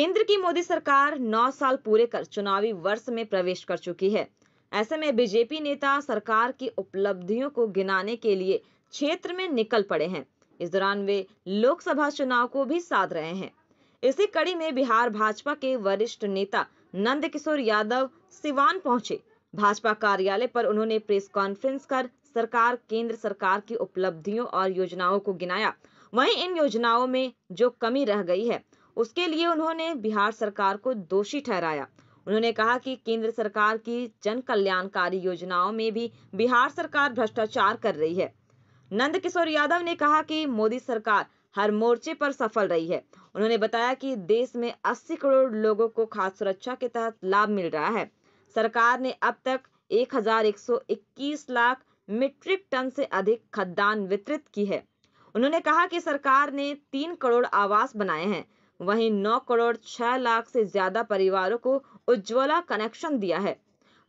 केंद्र की मोदी सरकार 9 साल पूरे कर चुनावी वर्ष में प्रवेश कर चुकी है ऐसे में बीजेपी नेता सरकार की उपलब्धियों को गिनाने के लिए क्षेत्र में निकल पड़े हैं इस दौरान वे लोकसभा चुनाव को भी साध रहे हैं इसी कड़ी में बिहार भाजपा के वरिष्ठ नेता नंद किशोर यादव सिवान पहुंचे भाजपा कार्यालय पर उन्होंने प्रेस कॉन्फ्रेंस कर सरकार केंद्र सरकार की उपलब्धियों और योजनाओं को गिनाया वहीं इन योजनाओं में जो कमी रह गई है उसके लिए उन्होंने बिहार सरकार को दोषी ठहराया उन्होंने कहा कि केंद्र सरकार की जन कल्याणकारी योजनाओं में भी बिहार सरकार भ्रष्टाचार कर रही है नंद किशोर यादव ने कहा कि मोदी सरकार हर मोर्चे पर सफल रही है उन्होंने बताया कि देश में 80 करोड़ लोगों को खाद्य सुरक्षा के तहत लाभ मिल रहा है सरकार ने अब तक 1121 लाख मीट्रिक टन से अधिक खाद्यान्न वितरित की है उन्होंने कहा कि सरकार ने तीन करोड़ आवास बनाए हैं वहीं नौ करोड़ छह लाख से ज्यादा परिवारों को उज्ज्वला कनेक्शन दिया है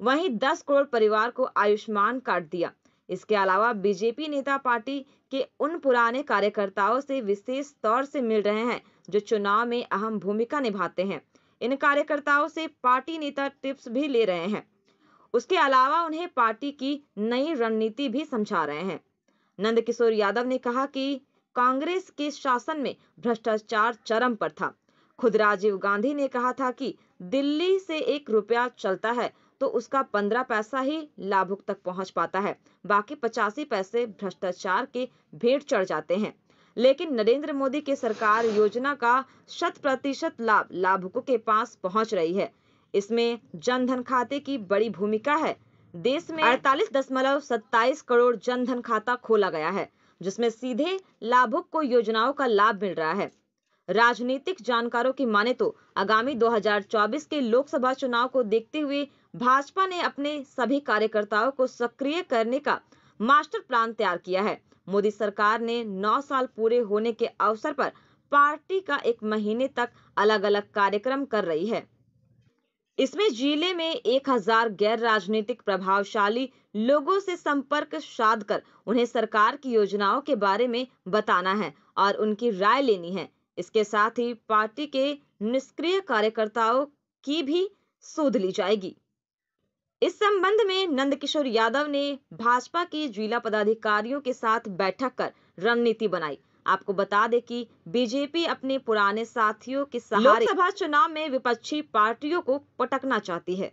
वहीं दस करोड़ परिवार को आयुष्मान कार्ड दिया इसके अलावा बीजेपी नेता पार्टी के उन पुराने कार्यकर्ताओं से विशेष तौर से मिल रहे हैं जो चुनाव में अहम भूमिका निभाते हैं इन कार्यकर्ताओं से पार्टी नेता टिप्स भी ले रहे हैं उसके अलावा उन्हें पार्टी की नई रणनीति भी समझा रहे हैं नंद किशोर यादव ने कहा कि कांग्रेस के शासन में भ्रष्टाचार चरम पर था खुद राजीव गांधी ने कहा था कि दिल्ली से एक रुपया चलता है तो उसका पंद्रह पैसा ही लाभुक तक पहुंच पाता है बाकी पचासी पैसे भ्रष्टाचार के भेंट चढ़ जाते हैं लेकिन नरेंद्र मोदी के सरकार योजना का शत प्रतिशत लाभ लाभुकों के पास पहुंच रही है इसमें जनधन खाते की बड़ी भूमिका है देश में अड़तालीस दशमलव सत्ताईस करोड़ जनधन खाता खोला गया है जिसमें सीधे लाभुक को योजनाओं का लाभ मिल रहा है राजनीतिक जानकारों की माने तो आगामी 2024 के लोकसभा चुनाव को देखते हुए भाजपा ने अपने सभी कार्यकर्ताओं को सक्रिय करने का मास्टर प्लान तैयार किया है मोदी सरकार ने 9 साल पूरे होने के अवसर पर पार्टी का एक महीने तक अलग अलग कार्यक्रम कर रही है इसमें जिले में एक हजार गैर राजनीतिक प्रभावशाली लोगों से संपर्क साध कर उन्हें सरकार की योजनाओं के बारे में बताना है और उनकी राय लेनी है इसके साथ ही पार्टी के निष्क्रिय कार्यकर्ताओं की भी सूद ली जाएगी इस संबंध में नंदकिशोर यादव ने भाजपा के जिला पदाधिकारियों के साथ बैठक कर रणनीति बनाई आपको बता दें कि बीजेपी अपने पुराने साथियों के सहारे लोकसभा चुनाव में विपक्षी पार्टियों को पटकना चाहती है